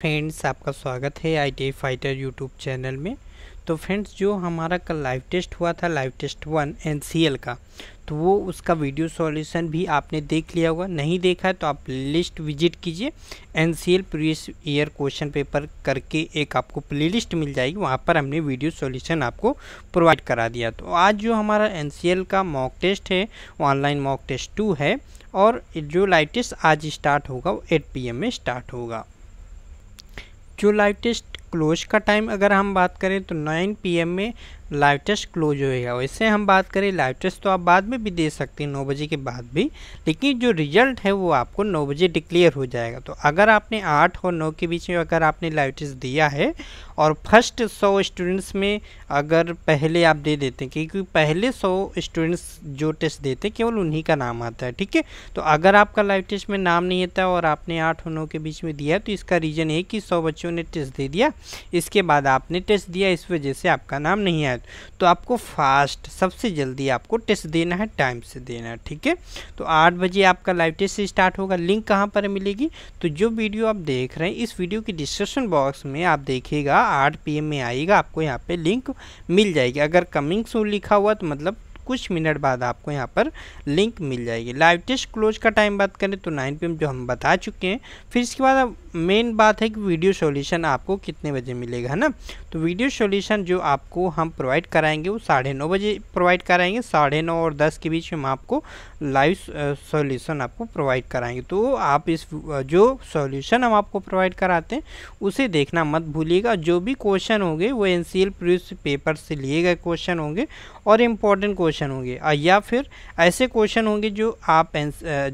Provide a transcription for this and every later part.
friends आपका स्वागत है आई फाइटर यूट्यूब चैनल में तो फ्रेंड्स जो हमारा कल लाइव टेस्ट हुआ था लाइव टेस्ट वन एन का तो वो उसका वीडियो सॉल्यूशन भी आपने देख लिया होगा नहीं देखा है तो आप लिस्ट विजिट कीजिए N C L previous year question paper करके एक आपको प्ले लिस्ट मिल जाएगी वहाँ पर हमने वीडियो सॉल्यूशन आपको प्रोवाइड करा दिया तो आज जो हमारा एन सी एल का मॉक टेस्ट है ऑनलाइन मॉक टेस्ट टू है और जो लाइव टेस्ट आज स्टार्ट होगा वो एट पी एम में स्टार्ट होगा जो लाइटेस्ट क्लोज का टाइम अगर हम बात करें तो 9 पीएम में लाइव टेस्ट क्लोज होएगा वैसे हम बात करें लाइव टेस्ट तो आप बाद में भी दे सकते हैं नौ बजे के बाद भी लेकिन जो रिजल्ट है वो आपको नौ बजे डिक्लेयर हो जाएगा तो अगर आपने आठ और नौ के बीच में अगर आपने लाइव टेस्ट दिया है और फर्स्ट सौ स्टूडेंट्स में अगर पहले आप दे देते हैं क्योंकि पहले सौ स्टूडेंट्स जो टेस्ट देते हैं केवल उन्हीं का नाम आता है ठीक है तो अगर आपका लाइव टेस्ट में नाम नहीं आता और आपने आठ और नौ के बीच में दिया तो इसका रीज़न है कि सौ बच्चों ने टेस्ट दे दिया इसके बाद आपने टेस्ट दिया इस वजह से आपका नाम नहीं आया है तो आपको फास्ट सबसे जल्दी आपको टेस्ट देना है टाइम से देना है ठीक है तो आठ बजे आपका लाइव टेस्ट स्टार्ट होगा लिंक कहाँ पर मिलेगी तो जो वीडियो आप देख रहे हैं इस वीडियो की डिस्क्रिप्शन बॉक्स में आप देखिएगा आठ पी में आएगा आपको यहाँ पर लिंक मिल जाएगी अगर कमिंग सून लिखा हुआ तो मतलब कुछ मिनट बाद आपको यहाँ पर लिंक मिल जाएगी लाइव टेस्ट क्लोज का टाइम बात करें तो नाइन पी जो हम बता चुके हैं फिर इसके बाद मेन बात है कि वीडियो सॉल्यूशन आपको कितने बजे मिलेगा है ना तो वीडियो सॉल्यूशन जो आपको हम प्रोवाइड कराएंगे वो साढ़े नौ बजे प्रोवाइड कराएंगे साढ़े नौ और दस के बीच में आपको लाइव सॉल्यूशन आपको प्रोवाइड कराएंगे तो आप इस जो सॉल्यूशन हम आपको प्रोवाइड कराते हैं उसे देखना मत भूलिएगा जो भी क्वेश्चन होंगे वो एन सी पेपर से लिए गए क्वेश्चन होंगे और इम्पोर्टेंट क्वेश्चन क्वेश्चन होंगे या फिर ऐसे क्वेश्चन होंगे जो आप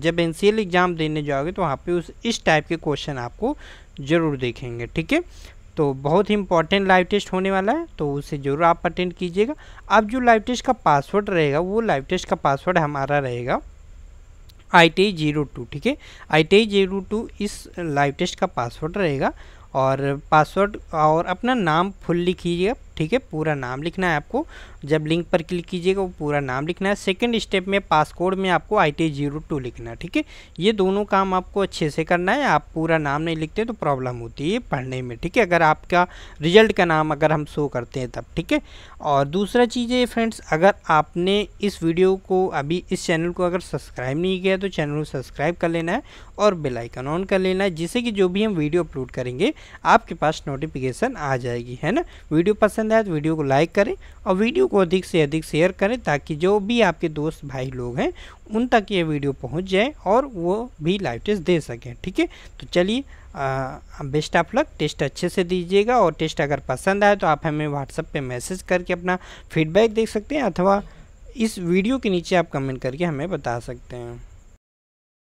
जब एन एग्ज़ाम देने जाओगे तो वहाँ पे उस इस टाइप के क्वेश्चन आपको ज़रूर देखेंगे ठीक है तो बहुत ही इंपॉर्टेंट लाइव टेस्ट होने वाला है तो उसे ज़रूर आप अटेंड कीजिएगा अब जो लाइव टेस्ट का पासवर्ड रहेगा वो लाइव टेस्ट का पासवर्ड हमारा रहेगा आई टी जीरो टू ठीक है आई टी जीरो टू इस लाइव टेस्ट का पासवर्ड रहेगा और पासवर्ड और अपना नाम फुल लिखिएगा ठीक है पूरा नाम लिखना है आपको जब लिंक पर क्लिक कीजिएगा वो पूरा नाम लिखना है सेकेंड स्टेप में पासकोड में आपको आई टी जीरो टू लिखना है ठीक है ये दोनों काम आपको अच्छे से करना है आप पूरा नाम नहीं लिखते तो प्रॉब्लम होती है पढ़ने में ठीक है अगर आपका रिजल्ट का नाम अगर हम शो करते हैं तब ठीक है और दूसरा चीज़ है फ्रेंड्स अगर आपने इस वीडियो को अभी इस चैनल को अगर सब्सक्राइब नहीं किया तो चैनल को सब्सक्राइब कर लेना है और बेलाइकन ऑन कर लेना है जिससे कि जो भी हम वीडियो अपलोड करेंगे आपके पास नोटिफिकेशन आ जाएगी है ना वीडियो पसंद पसंद आया तो वीडियो को लाइक करें और वीडियो को अधिक से अधिक शेयर करें ताकि जो भी आपके दोस्त भाई लोग हैं उन तक ये वीडियो पहुंच जाए और वो भी लाइव टेस्ट दे सकें ठीक है तो चलिए बेस्ट ऑफ लक टेस्ट अच्छे से दीजिएगा और टेस्ट अगर पसंद आए तो आप हमें व्हाट्सएप पर मैसेज करके अपना फीडबैक देख सकते हैं अथवा इस वीडियो के नीचे आप कमेंट करके हमें बता सकते हैं